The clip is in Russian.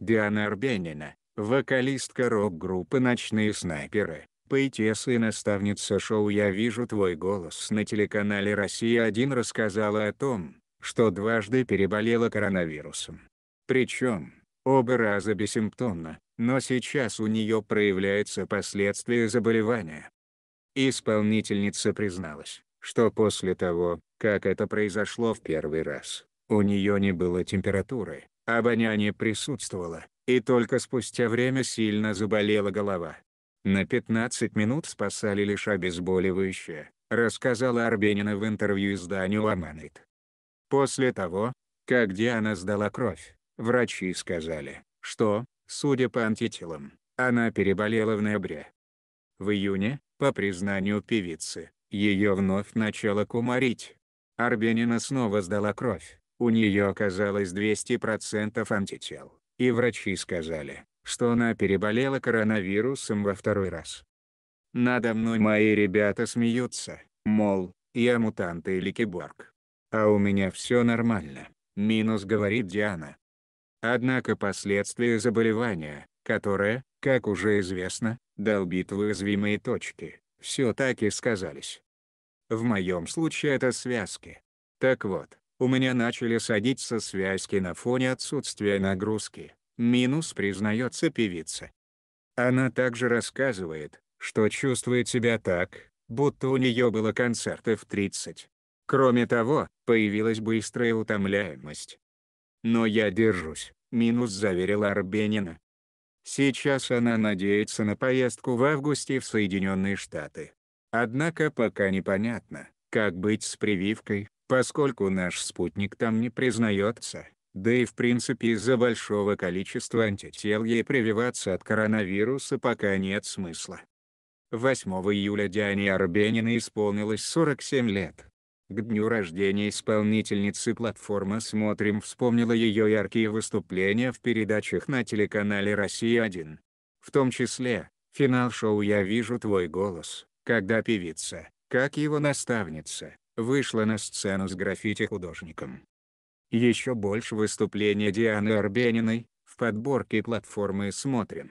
Диана Арбенина, вокалистка рок-группы «Ночные снайперы», поэтесса и наставница шоу «Я вижу твой голос» на телеканале «Россия-1» рассказала о том, что дважды переболела коронавирусом. Причем, оба раза бессимптомно, но сейчас у нее проявляются последствия заболевания. Исполнительница призналась, что после того, как это произошло в первый раз, у нее не было температуры, обоняние присутствовало, и только спустя время сильно заболела голова. На 15 минут спасали лишь обезболивающее, рассказала Арбенина в интервью изданию «Аманит». После того, как Диана сдала кровь, врачи сказали, что, судя по антителам, она переболела в ноябре. В июне, по признанию певицы, ее вновь начало кумарить. Арбенина снова сдала кровь, у нее оказалось 200% антител, и врачи сказали, что она переболела коронавирусом во второй раз. Надо мной мои ребята смеются, мол, я мутант или киборг. А у меня все нормально, минус говорит Диана. Однако последствия заболевания, которое, как уже известно, долбит в уязвимые точки, все так и сказались. В моем случае это связки. Так вот, у меня начали садиться связки на фоне отсутствия нагрузки, минус признается певица. Она также рассказывает, что чувствует себя так, будто у нее было в 30. Кроме того, появилась быстрая утомляемость. Но я держусь, минус заверила Арбенина. Сейчас она надеется на поездку в августе в Соединенные Штаты. Однако пока непонятно, как быть с прививкой, поскольку наш спутник там не признается. Да и в принципе из-за большого количества антител ей прививаться от коронавируса пока нет смысла. 8 июля Диане Арбенина исполнилось 47 лет. К дню рождения исполнительницы платформа «Смотрим» вспомнила ее яркие выступления в передачах на телеканале «Россия-1». В том числе, финал шоу «Я вижу твой голос», когда певица, как его наставница, вышла на сцену с граффити-художником. Еще больше выступления Дианы Арбениной, в подборке платформы «Смотрим».